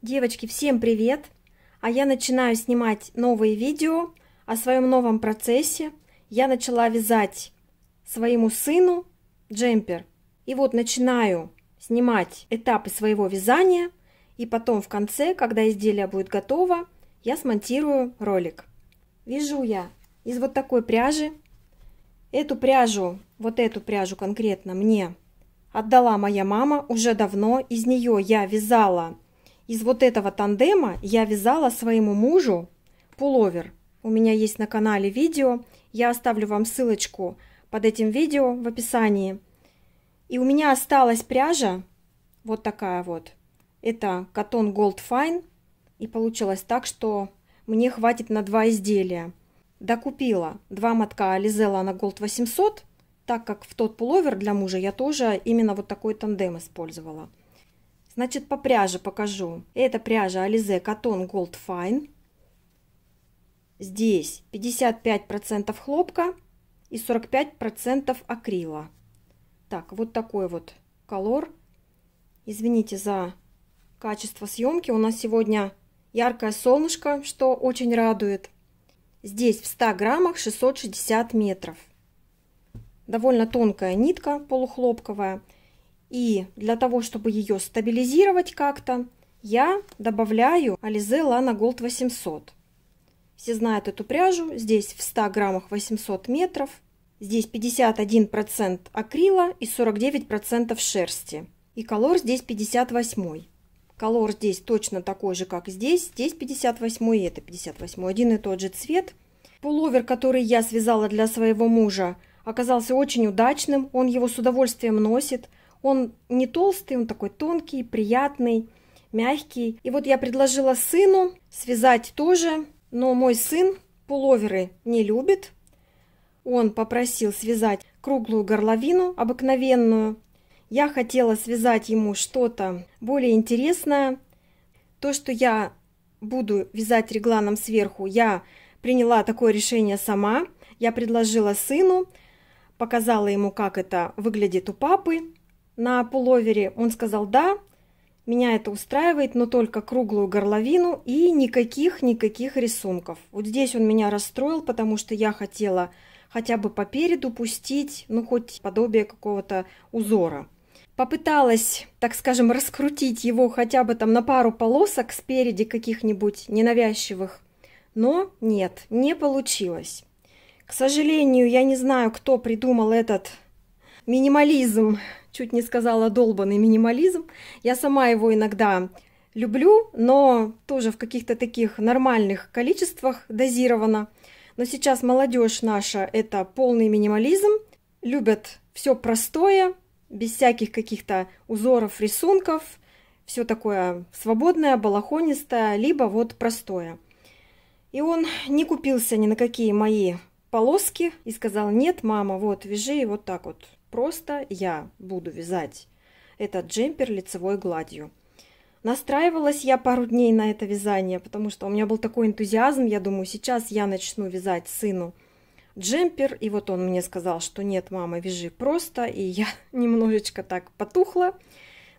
Девочки, всем привет! А я начинаю снимать новые видео о своем новом процессе. Я начала вязать своему сыну джемпер. И вот начинаю снимать этапы своего вязания. И потом в конце, когда изделие будет готово, я смонтирую ролик. Вяжу я из вот такой пряжи. Эту пряжу, вот эту пряжу конкретно мне отдала моя мама уже давно. Из нее я вязала из вот этого тандема я вязала своему мужу пуловер. У меня есть на канале видео, я оставлю вам ссылочку под этим видео в описании. И у меня осталась пряжа вот такая вот. Это Cotton Gold Fine. И получилось так, что мне хватит на два изделия. Докупила два мотка Ализела на Gold 800, так как в тот пуловер для мужа я тоже именно вот такой тандем использовала. Значит, по пряже покажу. Это пряжа Alize Cotton Gold Fine. Здесь 55% хлопка и 45% акрила. Так, вот такой вот колор. Извините за качество съемки. У нас сегодня яркое солнышко, что очень радует. Здесь в 100 граммах 660 метров. Довольно тонкая нитка полухлопковая. И для того, чтобы ее стабилизировать как-то, я добавляю Alize Lana Gold 800. Все знают эту пряжу. Здесь в 100 граммах 800 метров. Здесь 51% акрила и 49% шерсти. И колор здесь 58. Колор здесь точно такой же, как здесь. Здесь 58 и это 58. Один и тот же цвет. Пуловер, который я связала для своего мужа, оказался очень удачным. Он его с удовольствием носит. Он не толстый, он такой тонкий, приятный, мягкий. И вот я предложила сыну связать тоже, но мой сын пуловеры не любит. Он попросил связать круглую горловину, обыкновенную. Я хотела связать ему что-то более интересное. То, что я буду вязать регланом сверху, я приняла такое решение сама. Я предложила сыну, показала ему, как это выглядит у папы на пуловере? Он сказал, да, меня это устраивает, но только круглую горловину и никаких-никаких рисунков. Вот здесь он меня расстроил, потому что я хотела хотя бы по переду пустить, ну, хоть подобие какого-то узора. Попыталась, так скажем, раскрутить его хотя бы там на пару полосок спереди каких-нибудь ненавязчивых, но нет, не получилось. К сожалению, я не знаю, кто придумал этот минимализм чуть не сказала долбанный минимализм. Я сама его иногда люблю, но тоже в каких-то таких нормальных количествах дозировано. Но сейчас молодежь наша – это полный минимализм, любят все простое, без всяких каких-то узоров, рисунков, все такое свободное, балахонистое, либо вот простое. И он не купился ни на какие мои полоски и сказал, нет, мама, вот, вяжи вот так вот. Просто я буду вязать этот джемпер лицевой гладью. Настраивалась я пару дней на это вязание, потому что у меня был такой энтузиазм. Я думаю, сейчас я начну вязать сыну джемпер. И вот он мне сказал, что нет, мама, вяжи просто. И я немножечко так потухла.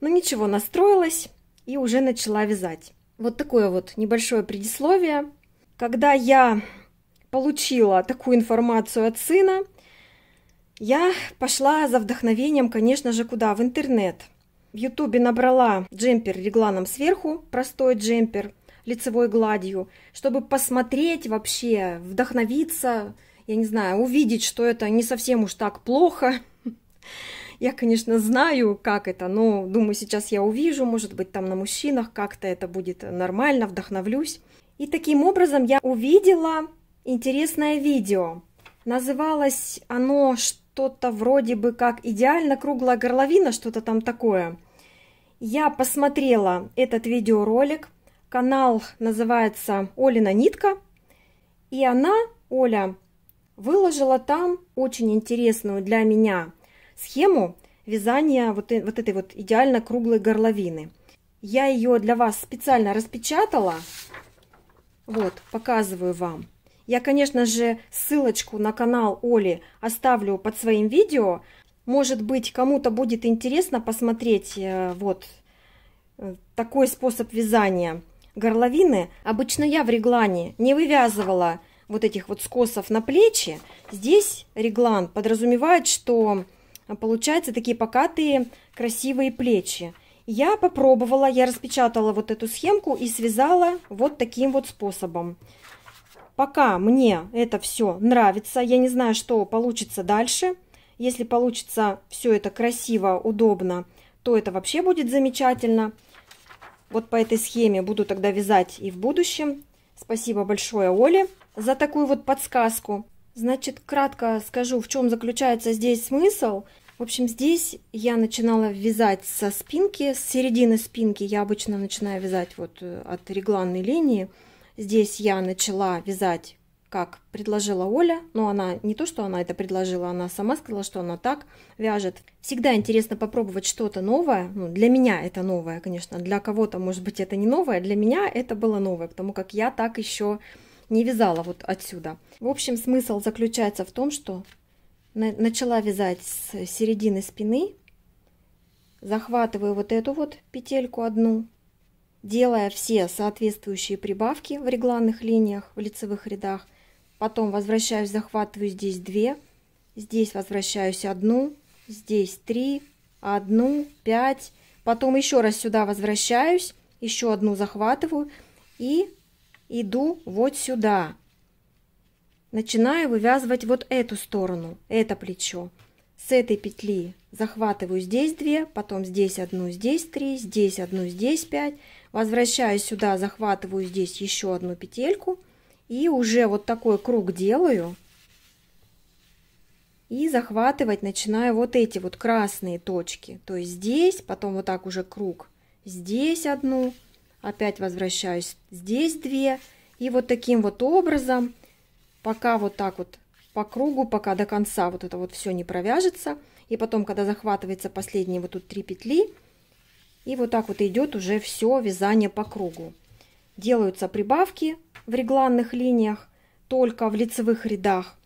Но ничего, настроилась и уже начала вязать. Вот такое вот небольшое предисловие. Когда я получила такую информацию от сына, я пошла за вдохновением, конечно же, куда? В интернет. В ютубе набрала джемпер регланом сверху, простой джемпер, лицевой гладью, чтобы посмотреть вообще, вдохновиться, я не знаю, увидеть, что это не совсем уж так плохо. Я, конечно, знаю, как это, но думаю, сейчас я увижу, может быть, там на мужчинах как-то это будет нормально, вдохновлюсь. И таким образом я увидела интересное видео. Называлось оно что-то вроде бы как идеально круглая горловина, что-то там такое. Я посмотрела этот видеоролик. Канал называется Олина Нитка. И она, Оля, выложила там очень интересную для меня схему вязания вот, вот этой вот идеально круглой горловины. Я ее для вас специально распечатала. Вот, показываю вам. Я, конечно же, ссылочку на канал Оли оставлю под своим видео. Может быть, кому-то будет интересно посмотреть э, вот э, такой способ вязания горловины. Обычно я в реглане не вывязывала вот этих вот скосов на плечи. Здесь реглан подразумевает, что получаются такие покатые красивые плечи. Я попробовала, я распечатала вот эту схемку и связала вот таким вот способом. Пока мне это все нравится, я не знаю, что получится дальше. Если получится все это красиво, удобно, то это вообще будет замечательно. Вот по этой схеме буду тогда вязать и в будущем. Спасибо большое Оле за такую вот подсказку. Значит, кратко скажу, в чем заключается здесь смысл. В общем, здесь я начинала вязать со спинки, с середины спинки. Я обычно начинаю вязать вот э, от регланной линии. Здесь я начала вязать, как предложила Оля, но она не то, что она это предложила, она сама сказала, что она так вяжет. Всегда интересно попробовать что-то новое. Ну, для меня это новое, конечно, для кого-то, может быть, это не новое, для меня это было новое, потому как я так еще не вязала вот отсюда. В общем, смысл заключается в том, что начала вязать с середины спины, захватываю вот эту вот петельку одну, делая все соответствующие прибавки в регланных линиях, в лицевых рядах. Потом возвращаюсь, захватываю здесь 2, здесь возвращаюсь одну, здесь 3, одну, 5. Потом еще раз сюда возвращаюсь, еще одну захватываю и иду вот сюда. Начинаю вывязывать вот эту сторону, это плечо. С этой петли захватываю здесь 2, потом здесь одну, здесь 3, здесь одну, здесь 5. Возвращаюсь сюда, захватываю здесь еще одну петельку. И уже вот такой круг делаю. И захватывать начинаю вот эти вот красные точки. То есть здесь, потом вот так уже круг. Здесь одну, опять возвращаюсь, здесь две. И вот таким вот образом, пока вот так вот по кругу, пока до конца вот это вот все не провяжется. И потом, когда захватывается последние вот тут три петли, и вот так вот идет уже все вязание по кругу. Делаются прибавки в регланных линиях, только в лицевых рядах.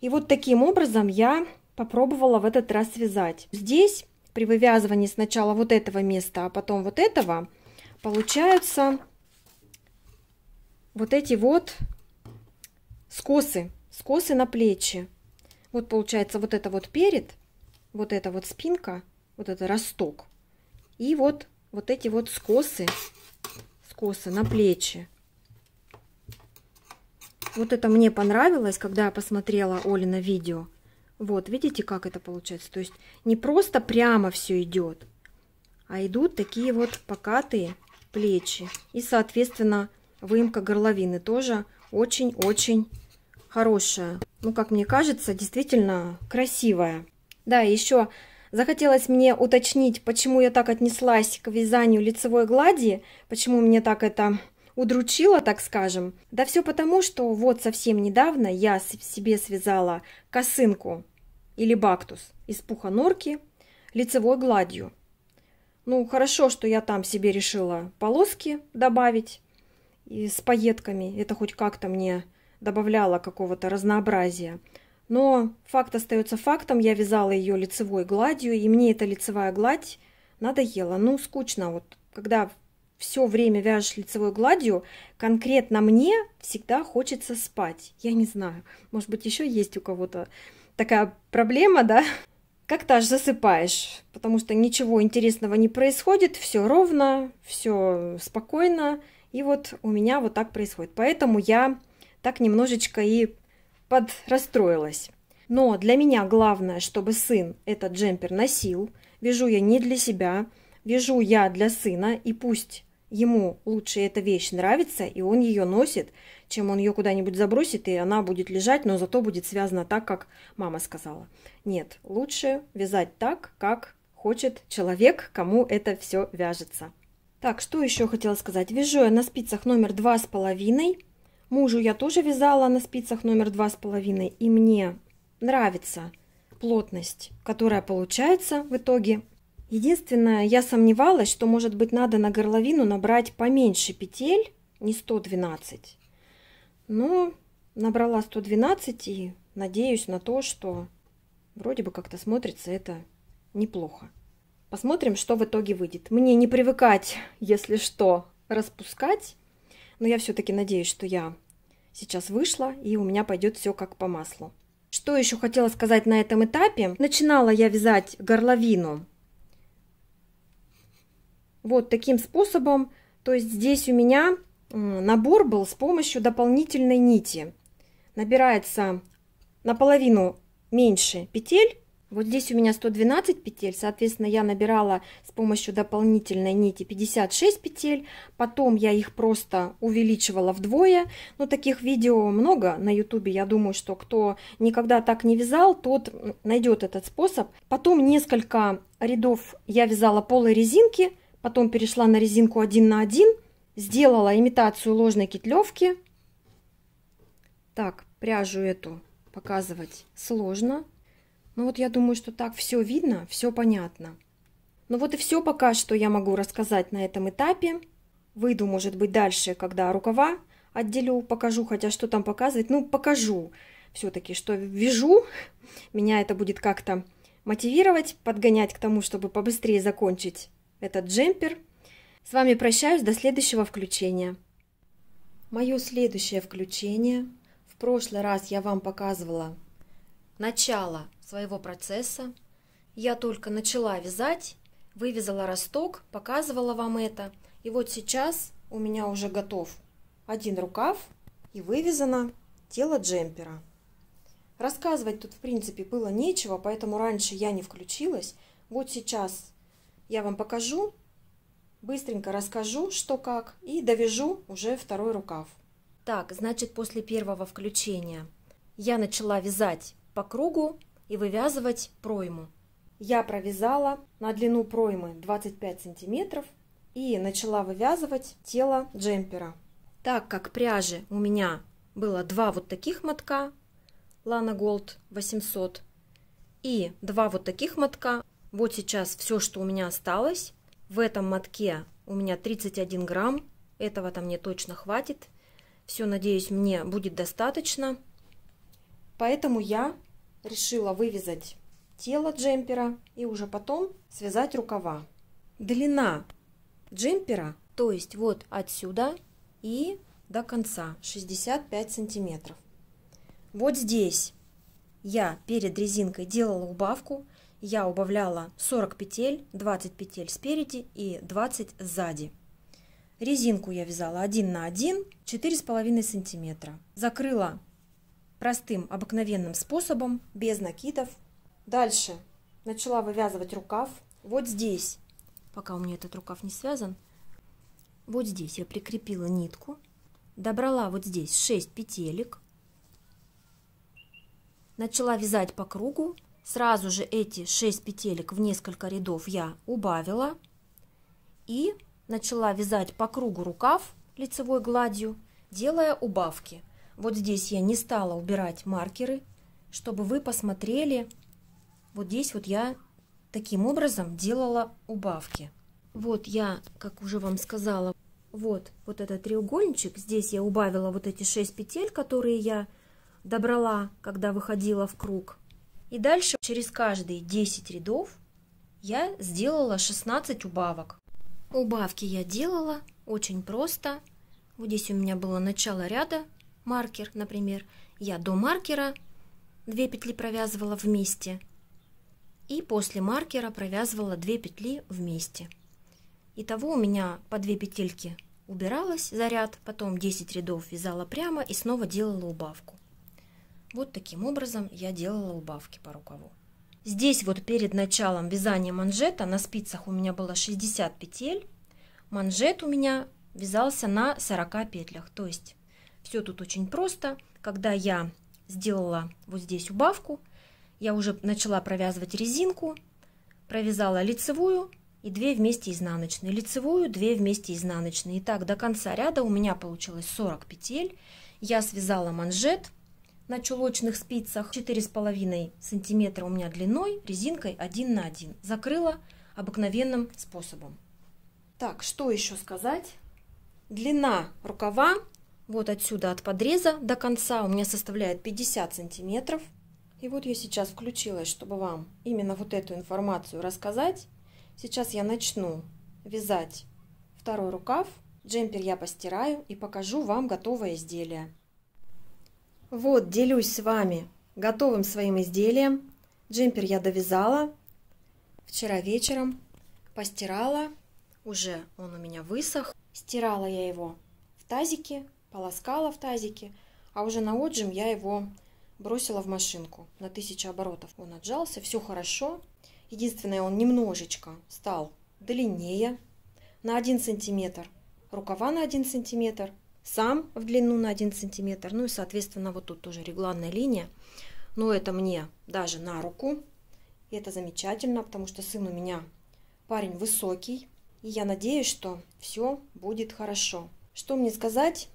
И вот таким образом я попробовала в этот раз связать. Здесь при вывязывании сначала вот этого места, а потом вот этого, получаются вот эти вот скосы, скосы на плечи. Вот получается вот это вот перед, вот это вот спинка, вот это росток. И вот, вот эти вот скосы, скосы на плечи. Вот это мне понравилось, когда я посмотрела на видео. Вот, видите, как это получается? То есть не просто прямо все идет, а идут такие вот покатые плечи. И, соответственно, выемка горловины тоже очень-очень хорошая. Ну, как мне кажется, действительно красивая. Да, еще Захотелось мне уточнить, почему я так отнеслась к вязанию лицевой глади, почему мне так это удручило, так скажем. Да все потому, что вот совсем недавно я себе связала косынку или бактус из пуха норки лицевой гладью. Ну, хорошо, что я там себе решила полоски добавить и с пайетками. Это хоть как-то мне добавляло какого-то разнообразия. Но факт остается фактом, я вязала ее лицевой гладью, и мне эта лицевая гладь надоела. Ну, скучно, вот когда все время вяжешь лицевой гладью, конкретно мне всегда хочется спать. Я не знаю, может быть, еще есть у кого-то такая проблема, да? Как-то аж засыпаешь, потому что ничего интересного не происходит, все ровно, все спокойно. И вот у меня вот так происходит. Поэтому я так немножечко и подрастроилась. Но для меня главное, чтобы сын этот джемпер носил. Вяжу я не для себя, вяжу я для сына, и пусть ему лучше эта вещь нравится, и он ее носит, чем он ее куда-нибудь забросит, и она будет лежать, но зато будет связана так, как мама сказала. Нет, лучше вязать так, как хочет человек, кому это все вяжется. Так, что еще хотела сказать? Вяжу я на спицах номер два с половиной Мужу я тоже вязала на спицах номер два с половиной, и мне нравится плотность, которая получается в итоге. Единственное, я сомневалась, что, может быть, надо на горловину набрать поменьше петель, не 112. Но набрала 112 и надеюсь на то, что вроде бы как-то смотрится это неплохо. Посмотрим, что в итоге выйдет. Мне не привыкать, если что, распускать но я все-таки надеюсь, что я сейчас вышла и у меня пойдет все как по маслу. Что еще хотела сказать на этом этапе? Начинала я вязать горловину вот таким способом. То есть здесь у меня набор был с помощью дополнительной нити. Набирается наполовину меньше петель вот здесь у меня 112 петель, соответственно, я набирала с помощью дополнительной нити 56 петель, потом я их просто увеличивала вдвое. Ну, таких видео много на ютубе, я думаю, что кто никогда так не вязал, тот найдет этот способ. Потом несколько рядов я вязала полой резинки, потом перешла на резинку 1 на 1, сделала имитацию ложной кетлевки. Так, пряжу эту показывать сложно, ну вот я думаю, что так все видно, все понятно. Ну вот и все пока, что я могу рассказать на этом этапе. Выйду, может быть, дальше, когда рукава отделю, покажу, хотя что там показывать, ну покажу все-таки, что вяжу. Меня это будет как-то мотивировать, подгонять к тому, чтобы побыстрее закончить этот джемпер. С вами прощаюсь до следующего включения. Мое следующее включение. В прошлый раз я вам показывала начало своего процесса. Я только начала вязать, вывязала росток, показывала вам это. И вот сейчас у меня уже готов один рукав и вывязано тело джемпера. Рассказывать тут в принципе было нечего, поэтому раньше я не включилась. Вот сейчас я вам покажу, быстренько расскажу, что как, и довяжу уже второй рукав. Так, значит, после первого включения я начала вязать по кругу и вывязывать пройму. Я провязала на длину проймы 25 сантиметров и начала вывязывать тело джемпера. Так как пряжи у меня было два вот таких мотка Lana Gold 800 и два вот таких мотка, вот сейчас все, что у меня осталось. В этом мотке у меня 31 грамм, этого-то мне точно хватит. Все, надеюсь, мне будет достаточно. Поэтому я решила вывязать тело джемпера и уже потом связать рукава. Длина джемпера, то есть вот отсюда и до конца 65 сантиметров. Вот здесь я перед резинкой делала убавку, я убавляла 40 петель, 20 петель спереди и 20 сзади. Резинку я вязала 1 на 1, 4,5 сантиметра. Закрыла простым обыкновенным способом, без накидов. Дальше начала вывязывать рукав вот здесь, пока у меня этот рукав не связан. Вот здесь я прикрепила нитку, добрала вот здесь 6 петелек, начала вязать по кругу. Сразу же эти 6 петелек в несколько рядов я убавила и начала вязать по кругу рукав лицевой гладью, делая убавки – вот здесь я не стала убирать маркеры, чтобы вы посмотрели. Вот здесь вот я таким образом делала убавки. Вот я, как уже вам сказала, вот, вот этот треугольничек. Здесь я убавила вот эти 6 петель, которые я добрала, когда выходила в круг. И дальше через каждые 10 рядов я сделала 16 убавок. Убавки я делала очень просто. Вот здесь у меня было начало ряда, маркер, например. Я до маркера две петли провязывала вместе и после маркера провязывала две петли вместе. Итого у меня по две петельки убиралась за ряд, потом 10 рядов вязала прямо и снова делала убавку. Вот таким образом я делала убавки по рукаву. Здесь вот перед началом вязания манжета на спицах у меня было 60 петель. Манжет у меня вязался на 40 петлях, то есть все тут очень просто. Когда я сделала вот здесь убавку, я уже начала провязывать резинку, провязала лицевую и 2 вместе изнаночные, лицевую 2 вместе изнаночные. И так до конца ряда у меня получилось 40 петель. Я связала манжет на чулочных спицах 4,5 сантиметра у меня длиной, резинкой 1 на 1. Закрыла обыкновенным способом. Так, что еще сказать? Длина рукава вот отсюда от подреза до конца у меня составляет 50 сантиметров. И вот я сейчас включилась, чтобы вам именно вот эту информацию рассказать. Сейчас я начну вязать второй рукав. Джемпер я постираю и покажу вам готовое изделие. Вот, делюсь с вами готовым своим изделием. Джемпер я довязала вчера вечером, постирала, уже он у меня высох. Стирала я его в тазике полоскала в тазике, а уже на отжим я его бросила в машинку на 1000 оборотов. Он отжался, все хорошо. Единственное, он немножечко стал длиннее на 1 сантиметр, рукава на 1 сантиметр, сам в длину на 1 сантиметр, ну и, соответственно, вот тут тоже регланная линия. Но это мне даже на руку. И это замечательно, потому что сын у меня парень высокий. И я надеюсь, что все будет хорошо. Что мне сказать?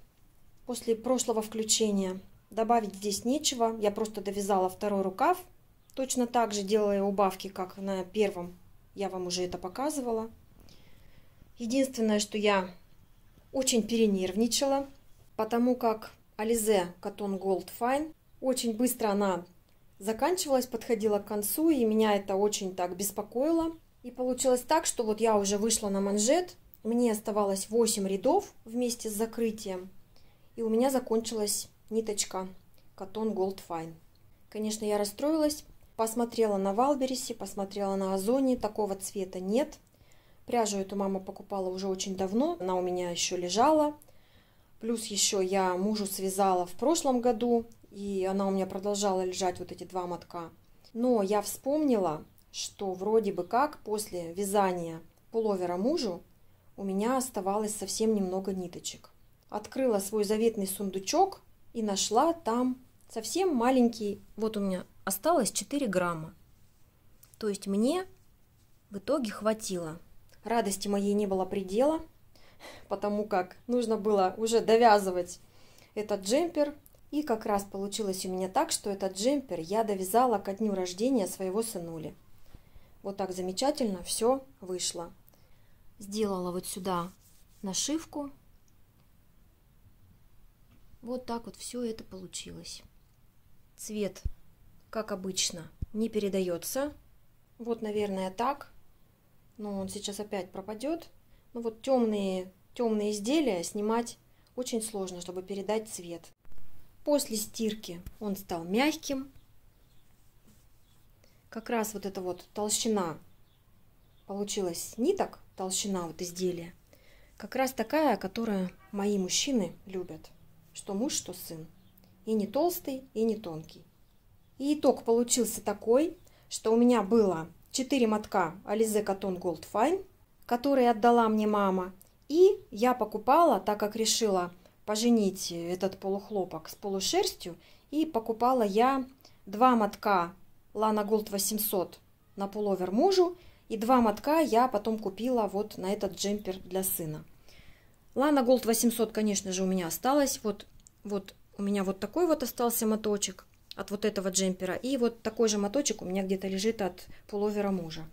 после прошлого включения. Добавить здесь нечего, я просто довязала второй рукав. Точно так же делая убавки, как на первом, я вам уже это показывала. Единственное, что я очень перенервничала, потому как Alize Cotton Gold Fine очень быстро она заканчивалась, подходила к концу, и меня это очень так беспокоило. И получилось так, что вот я уже вышла на манжет, мне оставалось 8 рядов вместе с закрытием. И у меня закончилась ниточка Cotton Gold Fine. Конечно, я расстроилась. Посмотрела на Валберисе, посмотрела на Озоне. Такого цвета нет. Пряжу эту мама покупала уже очень давно. Она у меня еще лежала. Плюс еще я мужу связала в прошлом году. И она у меня продолжала лежать, вот эти два мотка. Но я вспомнила, что вроде бы как после вязания пуловера мужу у меня оставалось совсем немного ниточек открыла свой заветный сундучок и нашла там совсем маленький, вот у меня осталось 4 грамма. То есть мне в итоге хватило. Радости моей не было предела, потому как нужно было уже довязывать этот джемпер. И как раз получилось у меня так, что этот джемпер я довязала ко дню рождения своего сынули. Вот так замечательно все вышло. Сделала вот сюда нашивку вот так вот все это получилось. Цвет, как обычно, не передается. Вот, наверное, так. Но он сейчас опять пропадет. Ну вот темные, темные изделия снимать очень сложно, чтобы передать цвет. После стирки он стал мягким. Как раз вот эта вот толщина получилась ниток, толщина вот изделия, как раз такая, которую мои мужчины любят что муж, что сын. И не толстый, и не тонкий. И итог получился такой, что у меня было 4 мотка Alize Cotton Gold Fine, которые отдала мне мама, и я покупала, так как решила поженить этот полухлопок с полушерстью, и покупала я 2 мотка Lana Gold 800 на пуловер мужу, и два мотка я потом купила вот на этот джемпер для сына. Лана Голд 800, конечно же, у меня осталась. Вот, вот у меня вот такой вот остался моточек от вот этого джемпера. И вот такой же моточек у меня где-то лежит от пуловера мужа.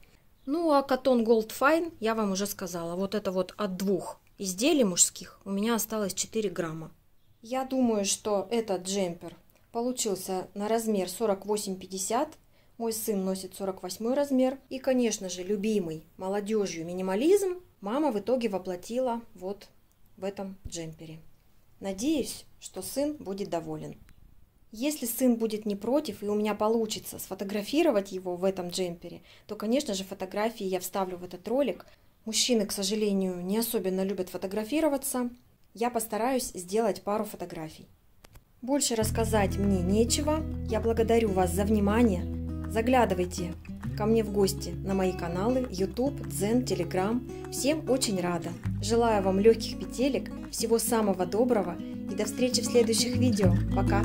Ну, а Cotton Gold Fine я вам уже сказала. Вот это вот от двух изделий мужских у меня осталось 4 грамма. Я думаю, что этот джемпер получился на размер 48-50. Мой сын носит 48 размер. И, конечно же, любимый молодежью минимализм мама в итоге воплотила вот в этом джемпере. Надеюсь, что сын будет доволен. Если сын будет не против и у меня получится сфотографировать его в этом джемпере, то, конечно же, фотографии я вставлю в этот ролик. Мужчины, к сожалению, не особенно любят фотографироваться. Я постараюсь сделать пару фотографий. Больше рассказать мне нечего. Я благодарю вас за внимание. Заглядывайте ко мне в гости на мои каналы YouTube, Дзен, Telegram. Всем очень рада. Желаю вам легких петелек, всего самого доброго и до встречи в следующих видео. Пока!